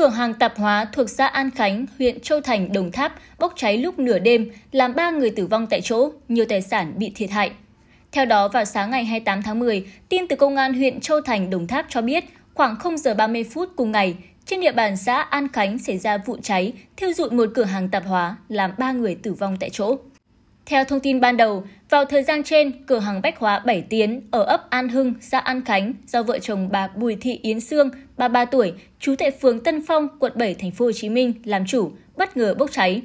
Cửa hàng tạp hóa thuộc xã An Khánh, huyện Châu Thành, Đồng Tháp bốc cháy lúc nửa đêm, làm 3 người tử vong tại chỗ, nhiều tài sản bị thiệt hại. Theo đó, vào sáng ngày 28 tháng 10, tin từ Công an huyện Châu Thành, Đồng Tháp cho biết, khoảng 0 giờ 30 phút cùng ngày, trên địa bàn xã An Khánh xảy ra vụ cháy thiêu dụi một cửa hàng tạp hóa, làm 3 người tử vong tại chỗ. Theo thông tin ban đầu, vào thời gian trên, cửa hàng bách hóa Bảy Tiến ở ấp An Hưng, xã An Khánh do vợ chồng bà Bùi Thị Yến Sương, 33 tuổi, trú tại phường Tân Phong, quận 7, thành phố Hồ Chí Minh làm chủ, bất ngờ bốc cháy.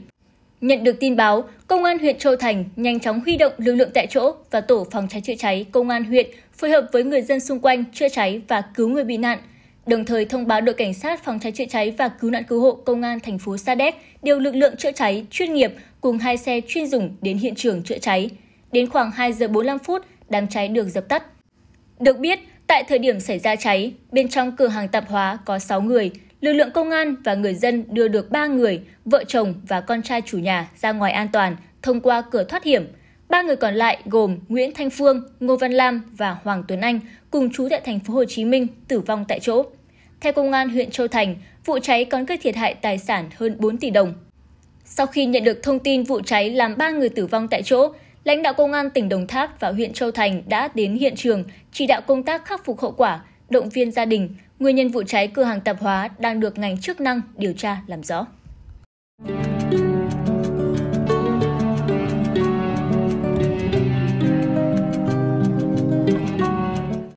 Nhận được tin báo, Công an huyện Châu Thành nhanh chóng huy động lực lượng tại chỗ và tổ phòng cháy chữa cháy Công an huyện phối hợp với người dân xung quanh chữa cháy và cứu người bị nạn – đồng thời thông báo đội cảnh sát phòng cháy chữa cháy và cứu nạn cứu hộ công an thành phố Sa Đéc điều lực lượng chữa cháy chuyên nghiệp cùng hai xe chuyên dùng đến hiện trường chữa cháy. Đến khoảng 2 giờ 45 phút, đám cháy được dập tắt. Được biết, tại thời điểm xảy ra cháy, bên trong cửa hàng tạp hóa có 6 người, lực lượng công an và người dân đưa được 3 người, vợ chồng và con trai chủ nhà ra ngoài an toàn thông qua cửa thoát hiểm. Ba người còn lại gồm Nguyễn Thanh Phương, Ngô Văn Lam và Hoàng Tuấn Anh cùng trú tại thành phố Hồ Chí Minh tử vong tại chỗ. Theo công an huyện Châu Thành, vụ cháy còn gây thiệt hại tài sản hơn 4 tỷ đồng. Sau khi nhận được thông tin vụ cháy làm 3 người tử vong tại chỗ, lãnh đạo công an tỉnh Đồng Tháp và huyện Châu Thành đã đến hiện trường chỉ đạo công tác khắc phục hậu quả, động viên gia đình. Nguyên nhân vụ cháy cửa hàng tạp hóa đang được ngành chức năng điều tra làm rõ.